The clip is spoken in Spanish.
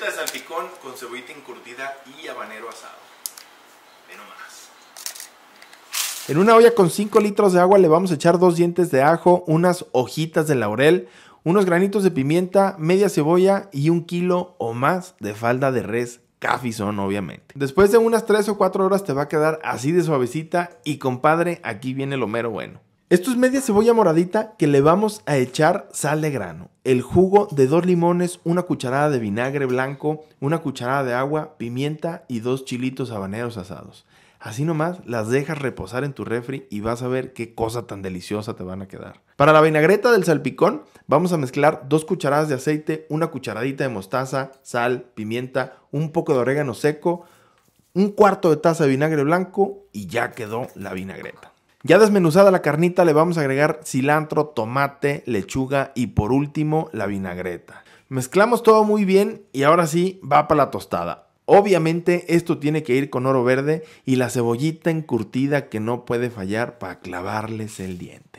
de salpicón con cebollita encurtida y habanero asado. En una olla con 5 litros de agua le vamos a echar dos dientes de ajo, unas hojitas de laurel, unos granitos de pimienta, media cebolla y un kilo o más de falda de res cafizón, obviamente. Después de unas 3 o 4 horas te va a quedar así de suavecita y compadre, aquí viene lo mero bueno. Esto es media cebolla moradita que le vamos a echar sal de grano, el jugo de dos limones, una cucharada de vinagre blanco, una cucharada de agua, pimienta y dos chilitos habaneros asados. Así nomás las dejas reposar en tu refri y vas a ver qué cosa tan deliciosa te van a quedar. Para la vinagreta del salpicón vamos a mezclar dos cucharadas de aceite, una cucharadita de mostaza, sal, pimienta, un poco de orégano seco, un cuarto de taza de vinagre blanco y ya quedó la vinagreta. Ya desmenuzada la carnita le vamos a agregar cilantro, tomate, lechuga y por último la vinagreta. Mezclamos todo muy bien y ahora sí va para la tostada. Obviamente esto tiene que ir con oro verde y la cebollita encurtida que no puede fallar para clavarles el diente.